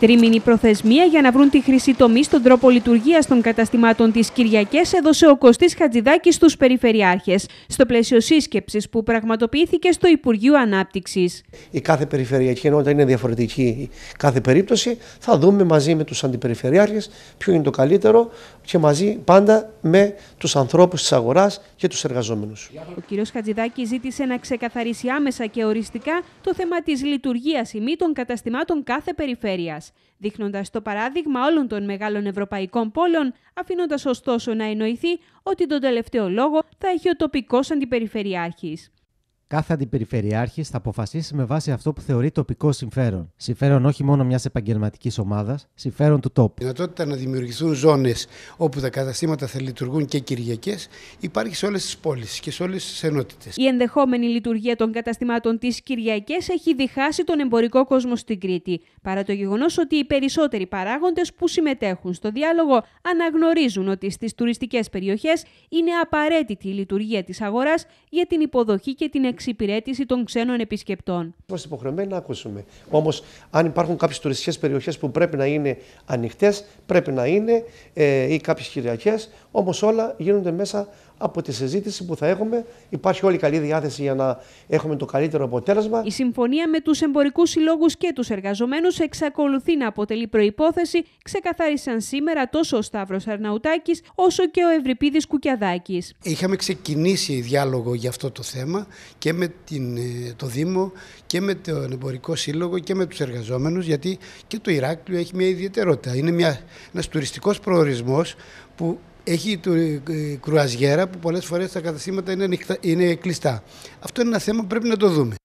Τρίμηνη προθεσμία για να βρουν τη χρυσή τομή στον τρόπο λειτουργίας των καταστημάτων της Κυριακή έδωσε ο Κωστής Χατζηδάκης στους Περιφερειάρχες, στο πλαίσιο σύσκεψης που πραγματοποιήθηκε στο Υπουργείο Ανάπτυξης. Η κάθε περιφερειακή ενότητα είναι διαφορετική κάθε περίπτωση. Θα δούμε μαζί με τους αντιπεριφερειάρχες ποιο είναι το καλύτερο και μαζί πάντα με τους ανθρώπους της αγοράς και τους εργαζόμενους. Ο κ. Χατζηδάκης ζήτησε να ξεκαθαρίσει άμεσα και οριστικά το θέμα της λειτουργίας ημί των καταστημάτων κάθε περιφέρειας δείχνοντας το παράδειγμα όλων των μεγάλων ευρωπαϊκών πόλων, αφήνοντας ωστόσο να εννοηθεί ότι τον τελευταίο λόγο θα έχει ο τοπικός αντιπεριφερειάρχης. Κάθε αντιπεριφερειάρχη θα αποφασίσει με βάση αυτό που θεωρεί τοπικό συμφέρον. Συμφέρον όχι μόνο μιας επαγγελματικής ομάδας, συμφέρον του τόπου. Η δυνατότητα να δημιουργηθούν ζώνες όπου τα καταστήματα θα λειτουργούν και Κυριακές υπάρχει σε όλες τις πόλεις και σε όλες τις ενότητες. Η ενδεχόμενη λειτουργία των καταστημάτων τη Κυριακές έχει διχάσει τον εμπορικό κόσμο στην Κρήτη. Παρά το γεγονός ότι οι περισσότεροι παράγοντες που συμμετέχουν στο διάλογο αναγνωρίζουν ότι στις τουριστικές περιοχές είναι απαραίτητη η λειτουργία της αγοράς για την υποδοχή και την εκπαίδευση εξυπηρέτηση των ξένων επισκεπτών. Είμαστε υποχρεωμένοι να ακούσουμε. Όμως, αν υπάρχουν κάποιες τουριστικές περιοχές που πρέπει να είναι ανοιχτές, πρέπει να είναι ε, ή κάποιες Κυριακέ. Όμως όλα γίνονται μέσα από τη συζήτηση που θα έχουμε. Υπάρχει όλη καλή διάθεση για να έχουμε το καλύτερο αποτέλεσμα. Η συμφωνία με τους εμπορικούς συλλόγους και τους εργαζομένους εξακολουθεί να αποτελεί προπόθεση, ξεκαθάρισαν σήμερα τόσο ο Σταύρος Αρναουτάκης όσο και ο Ευρυπίδης Κουκιαδάκης. Είχαμε ξεκινήσει διάλογο για αυτό το θέμα και και με την, ε, το Δήμο και με τον Εμπορικό Σύλλογο και με τους εργαζόμενους γιατί και το Ηράκλειο έχει μια ιδιαιτερότητα. Είναι μια, ένας τουριστικός προορισμός που έχει ε, ε, κρουαζιέρα που πολλές φορές τα καταστήματα είναι, είναι κλειστά. Αυτό είναι ένα θέμα που πρέπει να το δούμε.